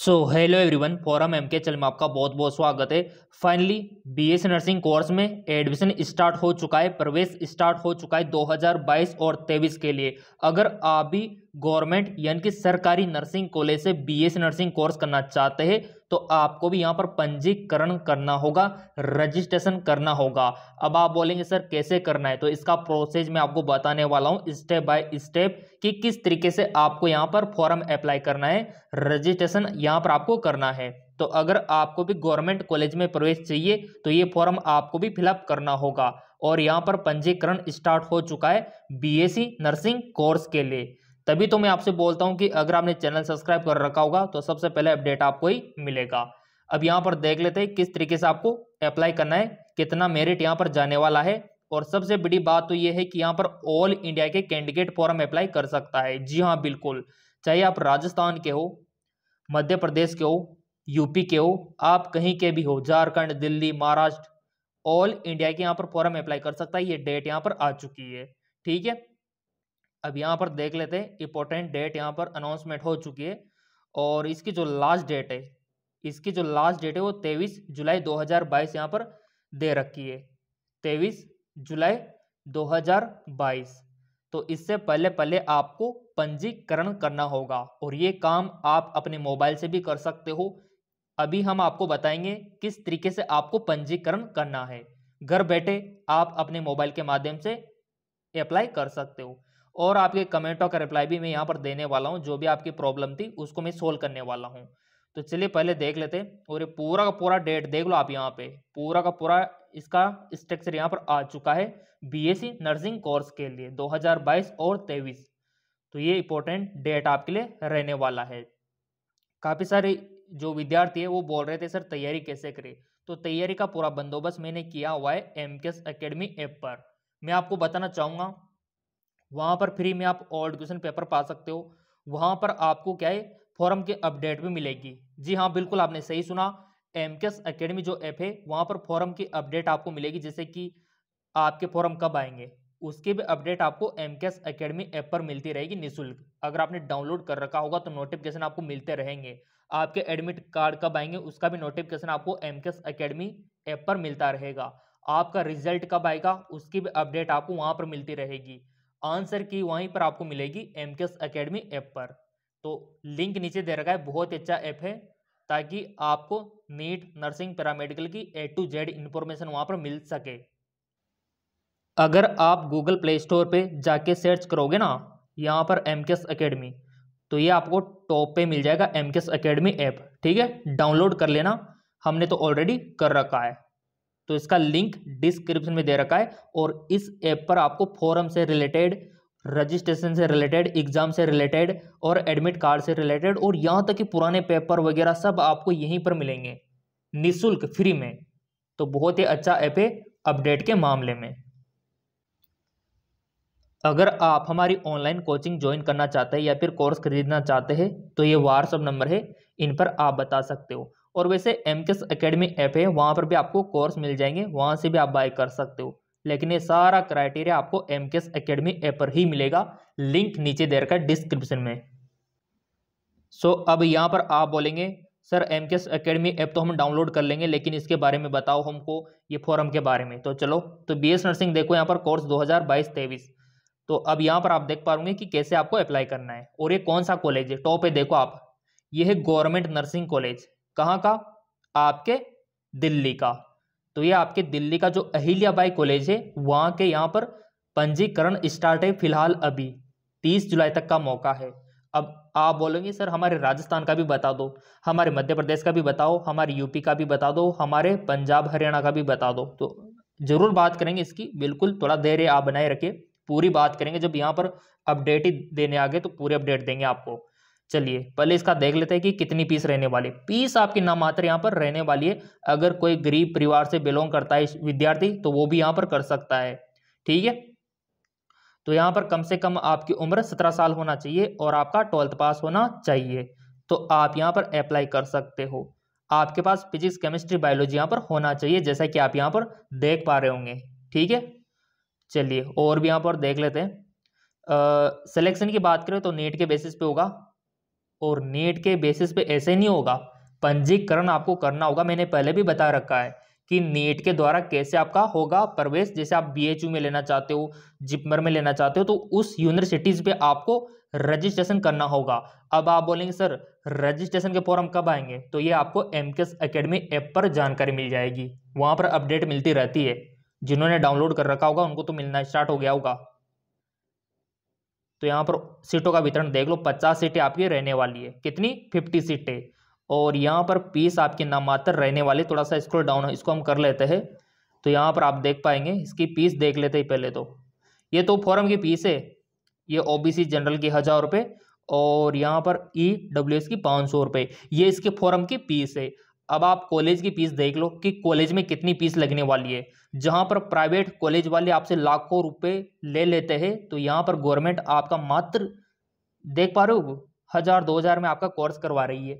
सो hello everyone forum M K चल में आपका बहुत बहुत स्वागत है फाइनली बीएससी नर्सिंग कोर्स में एडमिशन स्टार्ट हो चुका है प्रवेश स्टार्ट हो चुका है 2022 और 23 के लिए अगर आप भी गवर्नमेंट यानी कि सरकारी नर्सिंग कॉलेज से बीएससी नर्सिंग कोर्स करना चाहते हैं तो आपको भी यहाँ पर पंजीकरण करना होगा रजिस्ट्रेशन करना होगा अब आप बोलेंगे सर कैसे करना है तो इसका प्रोसेस मैं आपको बताने वाला हूँ स्टेप बाय स्टेप कि किस तरीके से आपको यहाँ पर फॉर्म अप्लाई करना है रजिस्ट्रेशन यहाँ पर आपको करना है तो अगर आपको भी गवर्नमेंट कॉलेज में प्रवेश चाहिए तो ये फॉर्म आपको भी फिलअप करना होगा और यहाँ पर पंजीकरण स्टार्ट हो चुका है बीएससी e नर्सिंग कोर्स के लिए तभी तो मैं आपसे बोलता हूँ कि अगर आपने चैनल सब्सक्राइब कर रखा होगा तो सबसे पहले अपडेट आपको ही मिलेगा अब यहाँ पर देख लेते हैं किस तरीके से आपको अप्लाई करना है कितना मेरिट यहाँ पर जाने वाला है और सबसे बड़ी बात तो ये है कि यहाँ पर ऑल इंडिया के कैंडिडेट फॉरम अप्लाई कर सकता है जी हाँ बिल्कुल चाहे आप राजस्थान के हो मध्य प्रदेश के हो यूपी के हो आप कहीं के भी हो झारखंड दिल्ली महाराष्ट्र ऑल इंडिया के यहाँ पर फॉरम अप्लाई कर सकता है ये डेट यहाँ पर आ चुकी है ठीक है अब यहाँ पर देख लेते हैं इंपॉर्टेंट डेट यहाँ पर अनाउंसमेंट हो चुकी है और इसकी जो लास्ट डेट है इसकी जो लास्ट डेट है वो तेईस जुलाई 2022 यहाँ पर दे रखी है तेईस जुलाई 2022 तो इससे पहले पहले आपको पंजीकरण करना होगा और ये काम आप अपने मोबाइल से भी कर सकते हो अभी हम आपको बताएंगे किस तरीके से आपको पंजीकरण करना है घर बैठे आप अपने मोबाइल के माध्यम से अप्लाई कर सकते हो और आपके कमेंटों का रिप्लाई भी मैं यहाँ पर देने वाला हूँ जो भी आपकी प्रॉब्लम थी उसको मैं सोल्व करने वाला हूँ तो चलिए पहले देख लेते और ये पूरा का पूरा डेट देख लो आप यहाँ पे पूरा का पूरा इसका स्ट्रक्चर यहाँ पर आ चुका है बीएससी नर्सिंग कोर्स के लिए 2022 और 23 तो ये इम्पोर्टेंट डेट आपके लिए रहने वाला है काफ़ी सारे जो विद्यार्थी है वो बोल रहे थे सर तैयारी कैसे करें तो तैयारी का पूरा बंदोबस्त मैंने किया हुआ है एम के एस ऐप पर मैं आपको बताना चाहूँगा वहाँ पर फ्री में आप ऑल्ड क्वेश्चन पेपर पा सकते हो वहाँ पर आपको क्या है फॉरम के अपडेट भी मिलेगी जी हाँ बिल्कुल आपने सही सुना एम के एस अकेडमी जो ऐप है वहाँ पर फॉरम की अपडेट आपको मिलेगी जैसे कि आपके फॉरम कब आएंगे उसके भी अपडेट आपको एम के एस अकेडमी ऐप पर मिलती रहेगी निःशुल्क अगर आपने डाउनलोड कर रखा होगा तो नोटिफिकेशन आपको मिलते रहेंगे आपके एडमिट कार्ड कब आएंगे उसका भी नोटिफिकेशन आपको एम के एस अकेडमी ऐप पर मिलता रहेगा आपका रिजल्ट कब आएगा उसकी भी अपडेट आपको वहाँ पर मिलती रहेगी आंसर की वहीं पर आपको मिलेगी एम के एस अकेडमी ऐप पर तो लिंक नीचे दे रखा है बहुत अच्छा ऐप है ताकि आपको नीट नर्सिंग पैरामेडिकल की ए टू जेड इन्फॉर्मेशन वहाँ पर मिल सके अगर आप गूगल प्ले स्टोर पर जाके सर्च करोगे ना यहाँ पर एम के एस अकेडमी तो ये आपको टॉप पे मिल जाएगा एम के एस अकेडमी ऐप ठीक है डाउनलोड कर लेना हमने तो ऑलरेडी कर रखा है तो इसका लिंक डिस्क्रिप्शन में दे रखा है और इस ऐप पर आपको फॉरम से रिलेटेड रजिस्ट्रेशन से रिलेटेड एग्जाम से रिलेटेड और एडमिट कार्ड से रिलेटेड और यहाँ तक कि पुराने पेपर वगैरह सब आपको यहीं पर मिलेंगे निःशुल्क फ्री में तो बहुत ही अच्छा ऐप है अपडेट के मामले में अगर आप हमारी ऑनलाइन कोचिंग ज्वाइन करना चाहते हैं या फिर कोर्स खरीदना चाहते हैं तो ये व्हाट्सअप नंबर है इन पर आप बता सकते हो और वैसे एम के अकेडमी ऐप है वहाँ पर भी आपको कोर्स मिल जाएंगे वहाँ से भी आप बाय कर सकते हो लेकिन ये सारा क्राइटेरिया आपको एम के अकेडमी ऐप पर ही मिलेगा लिंक नीचे दे रखा है डिस्क्रिप्शन में सो so, अब यहाँ पर आप बोलेंगे sir M K academy app तो हम डाउनलोड कर लेंगे लेकिन इसके बारे में बताओ हमको ये फॉरम के बारे में तो चलो तो बी एस नर्सिंग देखो यहाँ पर कोर्स दो हज़ार तो अब यहाँ पर आप देख पाओगे कि कैसे आपको अप्लाई करना है और ये कौन सा कॉलेज है टॉप है देखो आप ये है गवर्नमेंट नर्सिंग कॉलेज कहाँ का आपके दिल्ली का तो ये आपके दिल्ली का जो अहिल्याबाई कॉलेज है वहाँ के यहाँ पर पंजीकरण स्टार्ट है फिलहाल अभी तीस जुलाई तक का मौका है अब आप बोलेंगे सर हमारे राजस्थान का भी बता दो हमारे मध्य प्रदेश का भी बताओ हमारे यूपी का भी बता दो हमारे पंजाब हरियाणा का भी बता दो तो जरूर बात करेंगे इसकी बिल्कुल थोड़ा देर आप बनाए रखिए पूरी बात करेंगे जब यहाँ पर अपडेट ही देने आगे तो पूरे अपडेट देंगे आपको चलिए पहले इसका देख लेते हैं कि कितनी पीस रहने वाली पीस आपकी मात्र यहाँ पर रहने वाली है अगर कोई गरीब परिवार से बिलोंग करता है विद्यार्थी तो वो भी यहाँ पर कर सकता है ठीक है तो यहाँ पर कम से कम आपकी उम्र सत्रह साल होना चाहिए और आपका ट्वेल्थ पास होना चाहिए तो आप यहाँ पर अप्लाई कर सकते हो आपके पास फिजिक्स केमिस्ट्री बायोलॉजी यहाँ पर होना चाहिए जैसा कि आप यहाँ पर देख पा रहे होंगे ठीक है चलिए और भी यहाँ पर देख लेते हैं सिलेक्शन की बात करें तो नीट के बेसिस पे होगा और नेट के बेसिस पे ऐसे नहीं होगा पंजीकरण आपको करना होगा मैंने पहले भी बता रखा है कि नेट के द्वारा कैसे आपका होगा प्रवेश जैसे आप बीएचयू में लेना चाहते हो जिपमर में लेना चाहते हो तो उस यूनिवर्सिटीज़ पे आपको रजिस्ट्रेशन करना होगा अब आप बोलेंगे सर रजिस्ट्रेशन के फॉर्म कब आएंगे तो ये आपको एम के ऐप पर जानकारी मिल जाएगी वहाँ पर अपडेट मिलती रहती है जिन्होंने डाउनलोड कर रखा होगा उनको तो मिलना स्टार्ट हो गया होगा तो यहाँ पर सीटों का वितरण देख लो पचास सीटें आपकी रहने वाली है कितनी फिफ्टी सीटें और यहाँ पर पीस आपके नामात्र रहने वाले थोड़ा सा स्क्रोल डाउन है इसको हम कर लेते हैं तो यहाँ पर आप देख पाएंगे इसकी पीस देख लेते हैं पहले तो ये तो फॉरम की पीस है ये ओबीसी जनरल की हज़ार रुपये और यहाँ पर ई डब्ल्यू एस की पाँच सौ रुपये ये इसके फॉरम की पीस है अब आप कॉलेज की फीस देख लो कि कॉलेज में कितनी फीस लगने वाली है जहां पर प्राइवेट कॉलेज वाले आपसे लाखों रुपए ले लेते हैं तो यहाँ पर गवर्नमेंट आपका मात्र देख पा रहे हो हज़ार दो हज़ार में आपका कोर्स करवा रही है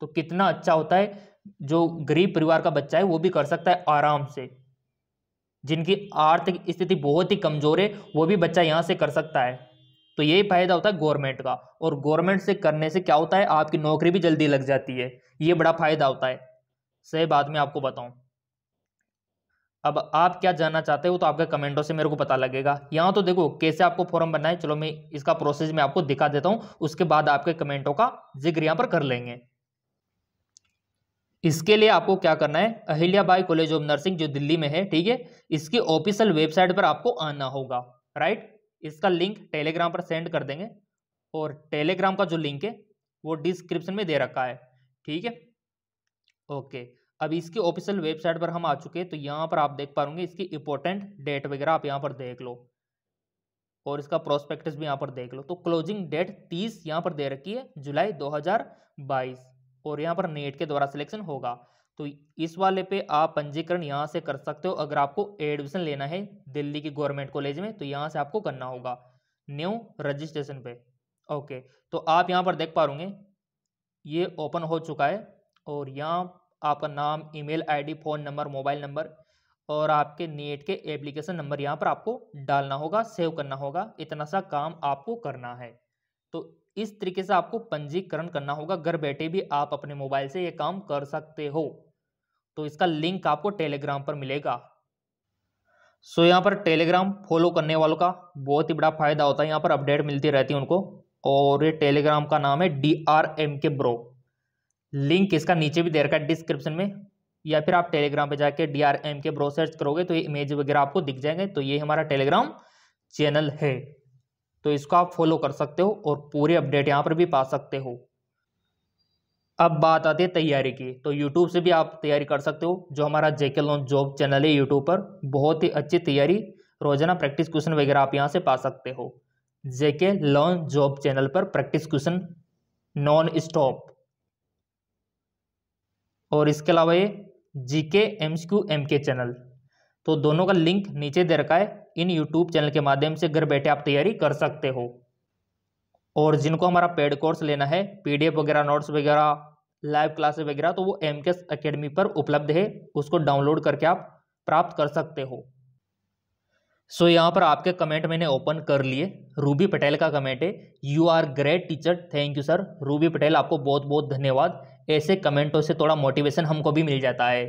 तो कितना अच्छा होता है जो गरीब परिवार का बच्चा है वो भी कर सकता है आराम से जिनकी आर्थिक स्थिति बहुत ही कमज़ोर है वो भी बच्चा यहाँ से कर सकता है तो यही फायदा होता है गवर्नमेंट का और गवर्नमेंट से करने से क्या होता है आपकी नौकरी भी जल्दी लग जाती है ये बड़ा फायदा होता है सही बात में आपको बताऊं अब आप क्या जानना चाहते हो तो आपके कमेंटों से मेरे को पता लगेगा यहाँ तो देखो कैसे आपको फॉर्म बनना है चलो मैं इसका प्रोसेस मैं आपको दिखा देता हूँ उसके बाद आपके कमेंटों का जिक्र यहाँ पर कर लेंगे इसके लिए आपको क्या करना है अहिल्याबाई कॉलेज ऑफ नर्सिंग जो दिल्ली में है ठीक है इसकी ऑफिशियल वेबसाइट पर आपको आना होगा राइट इसका लिंक टेलीग्राम पर सेंड कर देंगे और टेलीग्राम का जो लिंक है वो डिस्क्रिप्शन में दे रखा है ठीक है ओके अब इसकी ऑफिशियल वेबसाइट पर हम आ चुके हैं तो यहाँ पर आप देख पाओगे इसकी इंपॉर्टेंट डेट वगैरह आप यहाँ पर देख लो और इसका प्रोस्पेक्टस भी यहाँ पर देख लो तो क्लोजिंग डेट तीस यहाँ पर दे रखी है जुलाई 2022 और यहाँ पर नेट के द्वारा सिलेक्शन होगा तो इस वाले पे आप पंजीकरण यहाँ से कर सकते हो अगर आपको एडमिशन लेना है दिल्ली के गवर्नमेंट कॉलेज में तो यहाँ से आपको करना होगा न्यू रजिस्ट्रेशन पे ओके तो आप यहाँ पर देख पा रूँगे ये ओपन हो चुका है और यहाँ आपका नाम email ID phone number mobile number और आपके नेट के एप्लीकेशन नंबर यहाँ पर आपको डालना होगा सेव करना होगा इतना सा काम आपको करना है तो इस तरीके से आपको पंजीकरण करना होगा घर बैठे भी आप अपने मोबाइल से ये काम कर सकते हो तो इसका लिंक आपको टेलीग्राम पर मिलेगा सो यहाँ पर टेलीग्राम फॉलो करने वालों का बहुत ही बड़ा फायदा होता है यहाँ पर अपडेट मिलती रहती है उनको और ये टेलीग्राम का नाम है D R M K bro link इसका नीचे भी दे रखा है डिस्क्रिप्शन में या फिर आप टेलीग्राम पे जाके D R M K bro search करोगे तो ये इमेज वगैरह आपको दिख जाएंगे तो ये हमारा टेलीग्राम चैनल है तो इसको आप फॉलो कर सकते हो और पूरे अपडेट यहाँ पर भी पा सकते हो अब बात आती है तैयारी की तो यूट्यूब से भी आप तैयारी कर सकते हो जो हमारा जेके लॉन्च जॉब चैनल है यूट्यूब पर बहुत ही अच्छी तैयारी रोजाना प्रैक्टिस क्वेश्चन वगैरह आप यहाँ से पा सकते हो जेके लॉन्च जॉब चैनल पर प्रैक्टिस क्वेश्चन नॉन स्टॉप और इसके अलावा ये G K M Q M K channel तो दोनों का लिंक नीचे दे रखा है इन यूट्यूब चैनल के माध्यम से घर बैठे आप तैयारी कर सकते हो और जिनको हमारा पेड कोर्स लेना है पीडीएफ वगैरह नोट्स वगैरह लाइव क्लासेस वगैरह तो वो एम के अकेडमी पर उपलब्ध है उसको डाउनलोड करके आप प्राप्त कर सकते हो सो so, यहाँ पर आपके कमेंट मैंने ओपन कर लिए रूबी पटेल का कमेंट है you are great teacher thank you sir Ruby Patel आपको बहुत बहुत धन्यवाद ऐसे कमेंटों से थोड़ा मोटिवेशन हमको भी मिल जाता है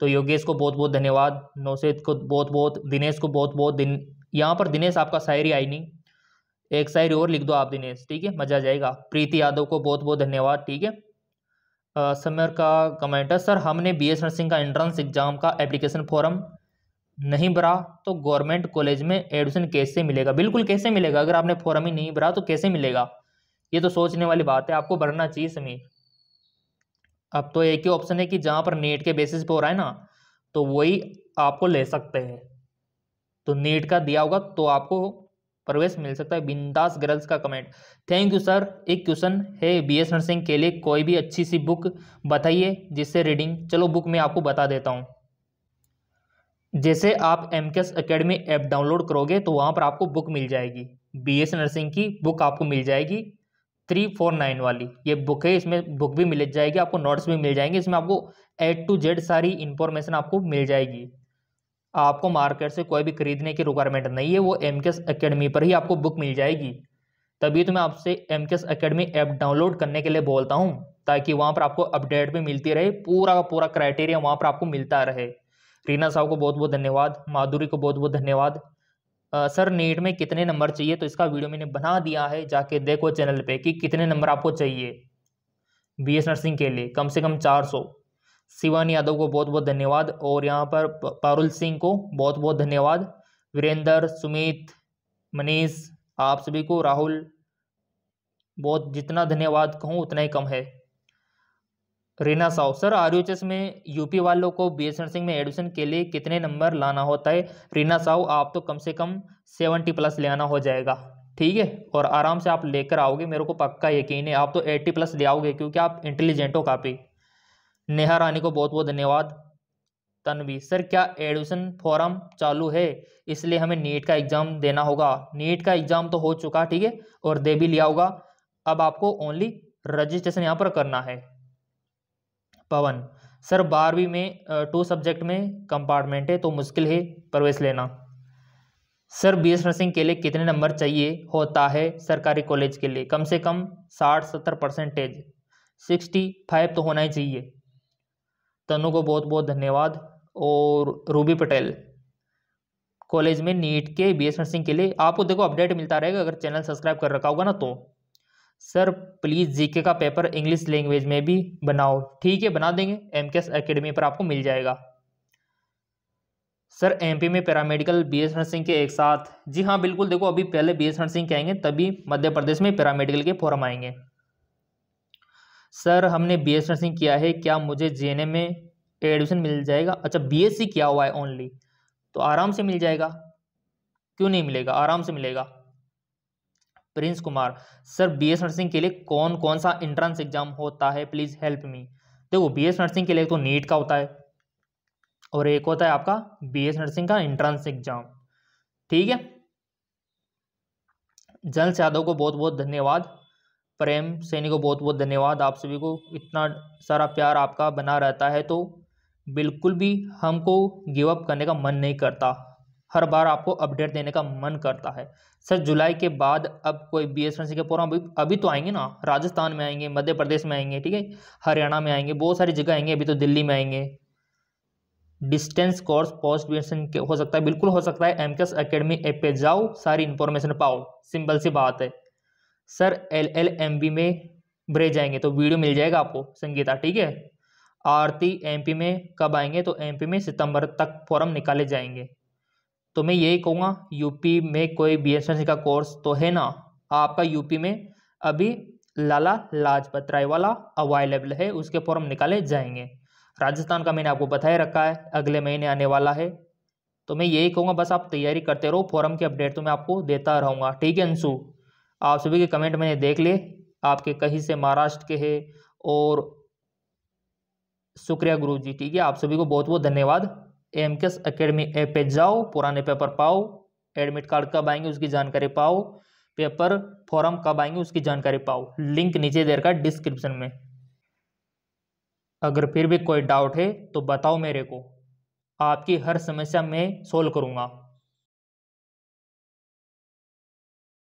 तो योगेश को बहुत बहुत धन्यवाद नौशेद को बहुत बहुत दिनेश को बहुत बहुत दिन यहाँ पर दिनेश आपका शायरी आई नहीं एक शायरी और लिख दो आप दिनेश ठीक है मजा आ जाएगा प्रीति यादव को बहुत बहुत धन्यवाद ठीक है समर का कमेंट है सर हमने बी एस नर्सिंग का एंट्रेंस एग्ज़ाम का एप्लीकेशन फॉर्म नहीं भरा तो गवर्नमेंट कॉलेज में एडमिशन कैसे मिलेगा बिल्कुल कैसे मिलेगा अगर आपने फॉर्म ही नहीं भरा तो कैसे मिलेगा ये तो सोचने वाली बात है आपको भरना चाहिए समीर अब तो एक ही ऑप्शन है कि जहाँ पर नेट के बेसिस पर हो रहा है ना तो वही आपको ले सकते हैं तो नेट का दिया होगा तो आपको प्रवेश मिल सकता है बिंदास गर्ल्स का कमेंट थैंक यू सर एक क्वेश्चन है बी एस नरसिंह के लिए कोई भी अच्छी सी बुक बताइए जिससे रीडिंग चलो बुक मैं आपको बता देता हूँ जैसे आप एम के एस अकेडमी ऐप डाउनलोड करोगे तो वहाँ पर आपको बुक मिल जाएगी बी एस नरसिंह की बुक आपको मिल जाएगी थ्री फोर नाइन वाली ये बुक है इसमें बुक भी मिल जाएगी आपको नोट्स भी मिल जाएंगे इसमें आपको ए टू जेड सारी इन्फॉर्मेशन आपको मिल जाएगी आपको मार्केट से कोई भी खरीदने की रिक्वायरमेंट नहीं है वो एम के एस अकेडमी पर ही आपको बुक मिल जाएगी तभी तो मैं आपसे एम के एस अकेडमी ऐप डाउनलोड करने के लिए बोलता हूँ ताकि वहाँ पर आपको अपडेट भी मिलती रहे पूरा का पूरा क्राइटेरिया वहाँ पर आपको मिलता रहे रीना साहब को बहुत बहुत धन्यवाद माधुरी को बहुत बहुत धन्यवाद सर नीट में कितने नंबर चाहिए तो इसका वीडियो मैंने बना दिया है जाके देखो चैनल पे कि कितने नंबर आपको चाहिए बी एस नर्सिंग के लिए कम से कम चार सौ शिवान यादव को बहुत बहुत धन्यवाद और यहाँ पर पारुल सिंह को बहुत बहुत धन्यवाद वीरेंद्र सुमित मनीष आप सभी को राहुल बहुत जितना धन्यवाद कहूँ उतना ही कम है रीना साहु सर आर में यूपी वालों को बी एस नर्सिंग में एडमिशन के लिए कितने नंबर लाना होता है रीना साहु आप तो कम से कम सेवेंटी प्लस ले आना हो जाएगा ठीक है और आराम से आप लेकर आओगे मेरे को पक्का यकीन है आप तो एट्टी प्लस ले आओगे क्योंकि आप इंटेलिजेंट हो काफ़ी नेहा रानी को बहुत बहुत धन्यवाद तनवी सर क्या एडमिशन फॉर्म चालू है इसलिए हमें नीट का एग्ज़ाम देना होगा नीट का एग्ज़ाम तो हो चुका ठीक है और दे भी लिया होगा अब आपको ओनली रजिस्ट्रेशन यहाँ पर करना है पवन सर बारहवीं में टू सब्जेक्ट में कंपार्टमेंट है तो मुश्किल है प्रवेश लेना सर बी एस नर्सिंग के लिए कितने नंबर चाहिए होता है सरकारी कॉलेज के लिए कम से कम साठ सत्तर परसेंटेज सिक्सटी फाइव तो होना ही चाहिए तनु को बहुत बहुत धन्यवाद और रूबी पटेल कॉलेज में नीट के बी एस नर्सिंग के लिए आपको देखो अपडेट मिलता रहेगा अगर चैनल सब्सक्राइब कर रखा होगा ना तो सर प्लीज़ जीके का पेपर इंग्लिश लैंग्वेज में भी बनाओ ठीक है बना देंगे एम के एस अकेडमी पर आपको मिल जाएगा सर एमपी में पैरामेडिकल बी एस नर्सिंग के एक साथ जी हाँ बिल्कुल देखो अभी पहले बी एस नर्सिंग के आएंगे तभी मध्य प्रदेश में पैरामेडिकल के फॉर्म आएंगे सर हमने बी एस नर्सिंग किया है क्या मुझे जे में एडमिशन मिल जाएगा अच्छा बी एस सी किया हुआ है ओनली तो आराम से मिल जाएगा क्यों नहीं मिलेगा आराम से मिलेगा Prince Kumar sir B S nursing के लिए कौन कौन सा एंट्रेंस एग्जाम होता है प्लीज़ हेल्प मी देखो बी एस नर्सिंग के लिए तो नीट का होता है और एक होता है आपका बी एस नर्सिंग का एंट्रेंस एग्जाम ठीक है जल यादव को बहुत बहुत धन्यवाद प्रेम सैनी को बहुत बहुत धन्यवाद आप सभी को इतना सारा प्यार आपका बना रहता है तो बिल्कुल भी हमको गिवअप करने का मन नहीं करता हर बार आपको अपडेट देने का मन करता है सर जुलाई के बाद अब कोई बी एस के प्रोग्राम अभी अभी तो आएंगे ना राजस्थान में आएंगे मध्य प्रदेश में आएंगे ठीक है हरियाणा में आएंगे बहुत सारी जगह आएंगे अभी तो दिल्ली में आएंगे डिस्टेंस कोर्स पोस्ट ग्रेजुएशन हो सकता है बिल्कुल हो सकता है एम के एस अकेडमी ऐप पर जाओ सारी इन्फॉर्मेशन पाओ सिंपल सी बात है sir L L M B में ब्रेज जाएंगे तो वीडियो मिल जाएगा आपको संगीता ठीक है आरती एमपी में कब आएंगे तो एमपी में सितंबर तक फॉर्म निकाले जाएंगे तो मैं यही कहूँगा यूपी में कोई बी एस का कोर्स तो है ना आपका यूपी में अभी लाला लाजपत राय वाला अवेलेबल है उसके फॉर्म निकाले जाएंगे राजस्थान का मैंने आपको बता ही रखा है अगले महीने आने वाला है तो मैं यही कहूँगा बस आप तैयारी करते रहो फॉर्म की अपडेट तो मैं आपको देता रहूँगा ठीक है अंशु आप सभी के कमेंट मैंने देख लिए आपके कहीं से महाराष्ट्र के हैं और शुक्रिया गुरु जी ठीक है आप सभी को बहुत बहुत धन्यवाद एम के एस अकेडमी ऐप पर जाओ पुराने पेपर पाओ एडमिट कार्ड कब आएंगे उसकी जानकारी पाओ पेपर फॉर्म कब आएंगे उसकी जानकारी पाओ लिंक नीचे दे रखा डिस्क्रिप्शन में अगर फिर भी कोई डाउट है तो बताओ मेरे को आपकी हर समस्या मैं सोल्व करूँगा